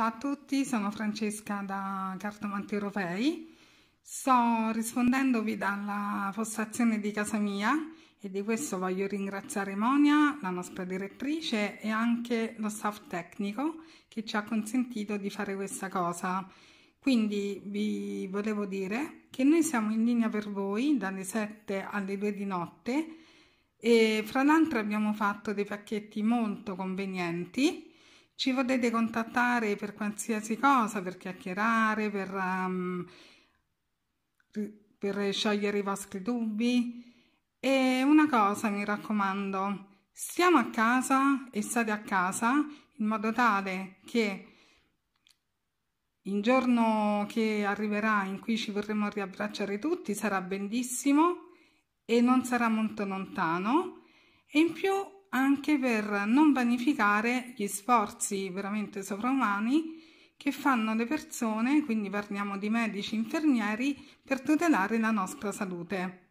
Ciao a tutti, sono Francesca da Cartomanti Europei. Sto rispondendovi dalla postazione di casa mia e di questo voglio ringraziare Monia, la nostra direttrice, e anche lo staff tecnico che ci ha consentito di fare questa cosa. Quindi vi volevo dire che noi siamo in linea per voi dalle 7 alle 2 di notte e fra l'altro abbiamo fatto dei pacchetti molto convenienti ci potete contattare per qualsiasi cosa, per chiacchierare, per, um, per sciogliere i vostri dubbi. E una cosa mi raccomando, stiamo a casa e state a casa in modo tale che il giorno che arriverà in cui ci vorremmo riabbracciare tutti sarà bellissimo e non sarà molto lontano e in più anche per non vanificare gli sforzi veramente sovraumani che fanno le persone, quindi parliamo di medici, infermieri, per tutelare la nostra salute.